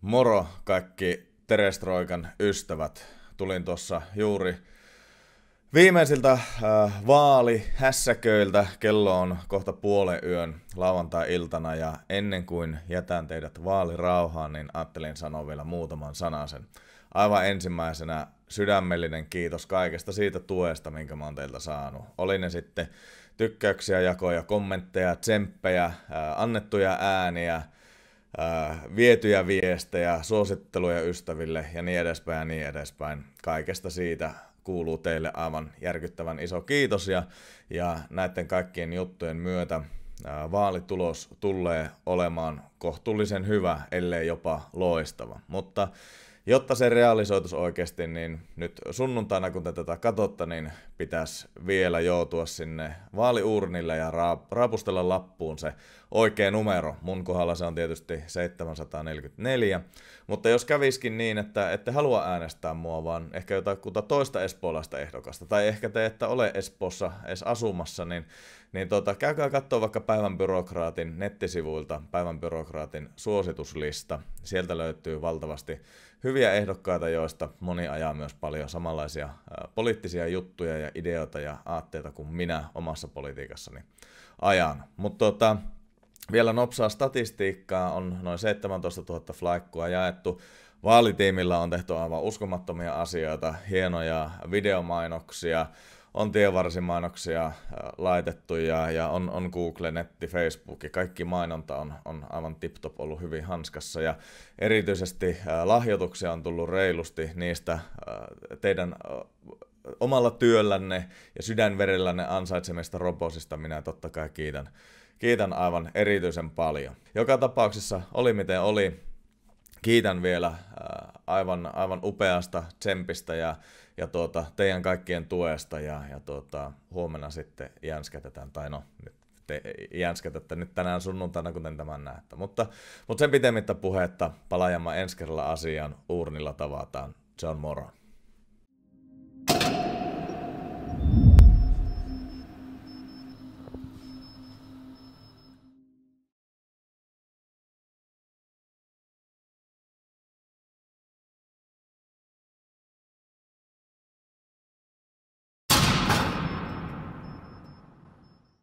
Moro kaikki Terestroikan ystävät. Tulin tuossa juuri viimeisiltä äh, vaalihässäköiltä. Kello on kohta puolen yön lauantai-iltana ja ennen kuin jätän teidät vaalirauhaan, niin ajattelin sanoa vielä muutaman sen Aivan ensimmäisenä sydämellinen kiitos kaikesta siitä tuesta, minkä mä oon teiltä saanut. Oli ne sitten tykkäyksiä, jakoja, kommentteja, tsemppejä, äh, annettuja ääniä – Äh, vietyjä viestejä, suositteluja ystäville ja niin edespäin ja niin edespäin. Kaikesta siitä kuuluu teille aivan järkyttävän iso kiitos ja, ja näiden kaikkien juttujen myötä ää, äh, vaalitulos tulee olemaan kohtuullisen hyvä, ellei jopa loistava. Mutta jotta se realisoitus oikeasti, niin nyt sunnuntaina kun te tätä katsotte, niin pitäisi vielä joutua sinne vaaliurnille ja rapustella lappuun se oikea numero. Mun kohdalla se on tietysti 744, mutta jos käviskin niin, että ette halua äänestää mua, vaan ehkä jotakuta toista espoolaista ehdokasta, tai ehkä te ette ole Espoossa edes asumassa, niin, niin tota, käykää katsoa vaikka Päivän byrokraatin nettisivuilta Päivän byrokraatin suosituslista. Sieltä löytyy valtavasti hyviä ehdokkaita, joista moni ajaa myös paljon samanlaisia poliittisia juttuja ja ideoita ja aatteita kuin minä omassa politiikassani ajan. Mutta tota, vielä nopsaa statistiikkaa, on noin 17 000 flaikkua jaettu. Vaalitiimillä on tehty aivan uskomattomia asioita, hienoja videomainoksia, on tievarsimainoksia äh, laitettu ja, ja on, on Google, netti, Facebook ja kaikki mainonta on, on aivan tiptop ollut hyvin hanskassa ja erityisesti äh, lahjoituksia on tullut reilusti niistä äh, teidän omalla työllänne ja sydänverellänne ansaitsemista robosista minä totta kai kiitän. Kiitän aivan erityisen paljon. Joka tapauksessa oli miten oli. Kiitän vielä aivan, aivan upeasta tsempistä ja ja tuota, teidän kaikkien tuesta ja, ja tuota, huomenna sitten jänskätetään, tai no nyt te jänskätätte nyt tänään sunnuntaina, kuten tämän näette. Mutta, mutta sen pitemmittä puhetta palaajamme ensi kerralla asiaan, uurnilla tavataan. Se on moro.